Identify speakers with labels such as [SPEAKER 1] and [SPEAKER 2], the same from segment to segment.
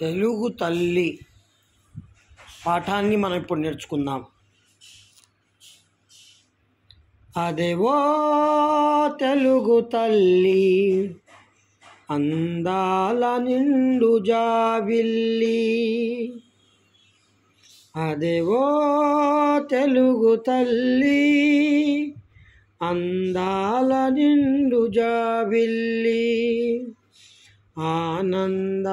[SPEAKER 1] తెలుగు తల్లి పాఠాన్ని మనం ఇప్పుడు నేర్చుకుందాం అదేవో తెలుగు తల్లి అందాల నిండు జాబిల్లి అదేవో తెలుగు తల్లి అందాల నిండు జావిల్లి आनन्दालकल्पवल्ली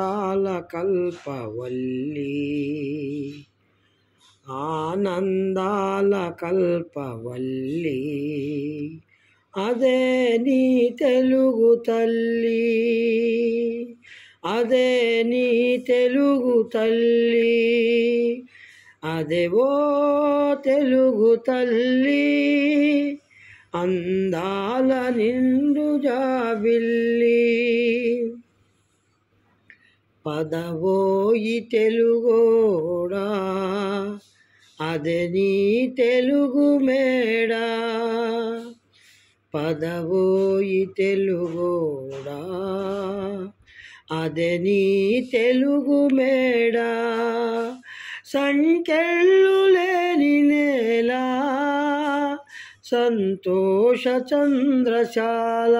[SPEAKER 1] ఆనందాలకల్పవల్లి అదే నీ తెలుగు తల్లి అదే నీ తెలుగు తల్లి అదేవో తెలుగు తల్లి అందాల నిండు జాబిల్లి పదవోయి తెలుగోడా అదే నీ తెలుగు మేడా పదవోయి తెలుగోడా అదే నీ తెలుగు మేడా సంకెళ్ళు లేని నేల సంతోష చంద్రశాల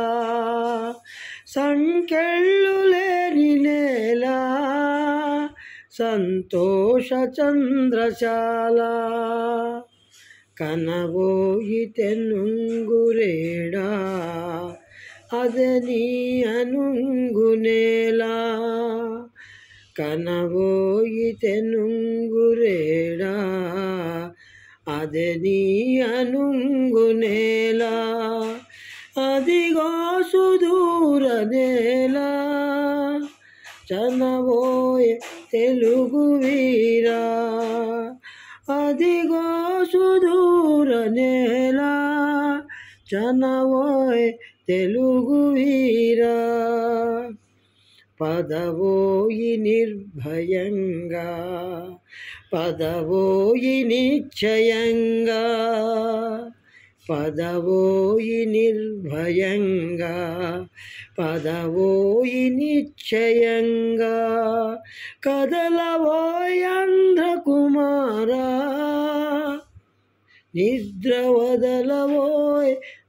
[SPEAKER 1] సంకెళ్ళు లే కదిలేలా సంతోష చంద్రశాల కనబోయితెనుంగురేడా అదే నీ అనుంగునేలా కనబోయితెనుంగురేడా అదే నీ అనుంగునేలా అదిగో సుదూర నేలా చదవోయే తెలుగు వీరా అదిగో సుదూర నేల చనవోయే తెలుగు వీరా పదవోయి నిర్భయంగా పదవోయి నిశ్చయంగా पदवो यि निर्भयङ्गा पदवो यि निश्चयङ्ग कदलवो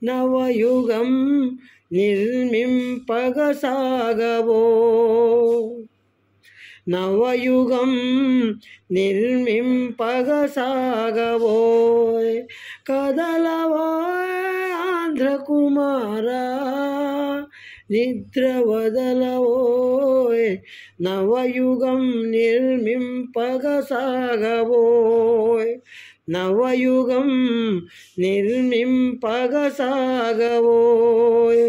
[SPEAKER 1] नवयुगं निर्मिं നവയുഗം నిర్మింపగసాగబోయ్ కదలవోయ్ ఆంధ్రకుమారా నిద్ర వదలవోయ్ నవయుగం నిర్మింపగసాగబోయ్ నవయుగం నిర్మింపగసాగబోయ్